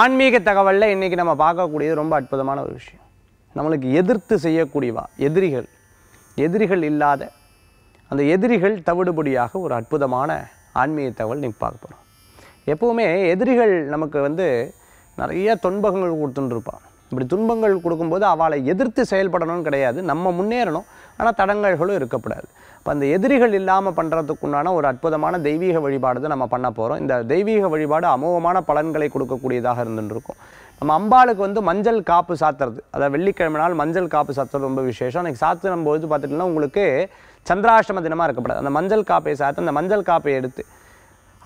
ஆன்மீக தகவலில் இன்றைக்கி நம்ம பார்க்கக்கூடியது ரொம்ப அற்புதமான ஒரு விஷயம் நம்மளுக்கு எதிர்த்து செய்யக்கூடியவா எதிரிகள் எதிரிகள் இல்லாத அந்த எதிரிகள் தவிடுபடியாக ஒரு அற்புதமான ஆன்மீக தகவல் நீங்கள் பார்க்க போகிறோம் எப்போவுமே எதிரிகள் நமக்கு வந்து நிறைய தொன்பகங்கள் கொடுத்துட்டுருப்பான் இப்படி துன்பங்கள் கொடுக்கும்போது அவளை எதிர்த்து செயல்படணும்னு கிடையாது நம்ம முன்னேறணும் ஆனால் தடங்கல்களும் இருக்கக்கூடாது இப்போ அந்த எதிரிகள் இல்லாமல் பண்ணுறதுக்கு உண்டான ஒரு அற்புதமான தெய்வீக வழிபாடு தான் நம்ம பண்ண போகிறோம் இந்த தெய்வீக வழிபாடு அமோகமான பலன்களை கொடுக்கக்கூடியதாக இருந்துருக்கும் நம்ம அம்பாளுக்கு வந்து மஞ்சள் காப்பு சாத்துறது அதாவது வெள்ளிக்கிழமை நாள் மஞ்சள் காப்பு சாத்துறது ரொம்ப விசேஷம் அன்றைக்கி சாத்துனும் போது பார்த்துட்டிங்கன்னா உங்களுக்கு சந்திராஷ்டம தினமாக இருக்கப்படாது அந்த மஞ்சள் காப்பையை சாத்து அந்த மஞ்சள் காப்பையை எடுத்து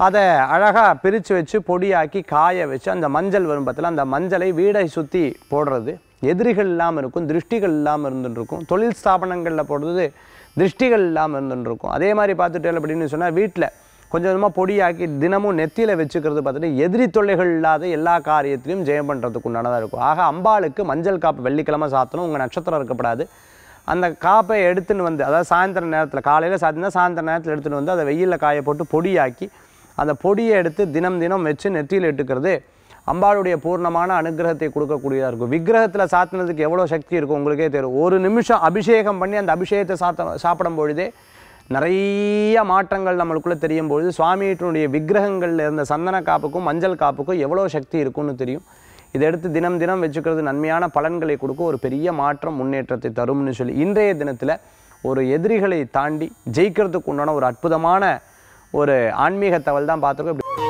அதை அழகாக பிரித்து வச்சு பொடியாக்கி காய வச்சு அந்த மஞ்சள் வரும் பத்தில் அந்த மஞ்சளை வீடை சுற்றி போடுறது எதிரிகள் இல்லாமல் இருக்கும் திருஷ்டிகள் இல்லாமல் இருந்துட்டுருக்கும் தொழில் ஸ்தாபனங்களில் போடுறது திருஷ்டிகள் இல்லாமல் இருந்துட்டுருக்கும் அதே மாதிரி பார்த்துட்டேன் அப்படின்னு சொன்னால் வீட்டில் கொஞ்சம் கொஞ்சமாக பொடியாக்கி தினமும் நெத்தியில் வச்சுக்கிறது பார்த்துட்டு எதிரி தொல்லைகள் இல்லாத எல்லா காரியத்திலையும் ஜெயம் பண்ணுறதுக்கு உண்டானதாக இருக்கும் ஆக அம்பாளுக்கு மஞ்சள் காப்பு வெள்ளிக்கிழமை சாத்தணும் உங்கள் நட்சத்திரம் இருக்கப்படாது அந்த காப்பை எடுத்துன்னு வந்து அதாவது சாயந்தரம் நேரத்தில் காலையில் சாத்தினா சாயந்தர நேரத்தில் எடுத்துகிட்டு வந்து அதை வெயிலில் காய போட்டு பொடியாக்கி அந்த பொடியை எடுத்து தினம் தினம் வச்சு நெற்றியில் எட்டுக்கிறது அம்பாளுடைய பூர்ணமான அனுகிரகத்தை கொடுக்கக்கூடியதாக இருக்கும் விக்கிரகத்தில் சாத்தினதுக்கு எவ்வளோ சக்தி இருக்கும் உங்களுக்கே தெரியும் ஒரு நிமிஷம் அபிஷேகம் பண்ணி அந்த அபிஷேகத்தை சாத்த சாப்பிடும் பொழுதே நிறைய மாற்றங்கள் நம்மளுக்குள்ளே தெரியும் பொழுது சுவாமியினுடைய விக்கிரகங்களில் இருந்த சந்தன காப்புக்கும் மஞ்சள் காப்புக்கும் எவ்வளோ சக்தி இருக்கும்னு தெரியும் இதை எடுத்து தினம் தினம் வச்சுக்கிறது நன்மையான பலன்களை கொடுக்க ஒரு பெரிய மாற்றம் முன்னேற்றத்தை தரும்னு சொல்லி இன்றைய தினத்தில் ஒரு எதிரிகளை தாண்டி ஜெயிக்கிறதுக்கு உண்டான ஒரு அற்புதமான ஒரு ஆன்மீக தகவல் தான் பார்த்துருக்கோம்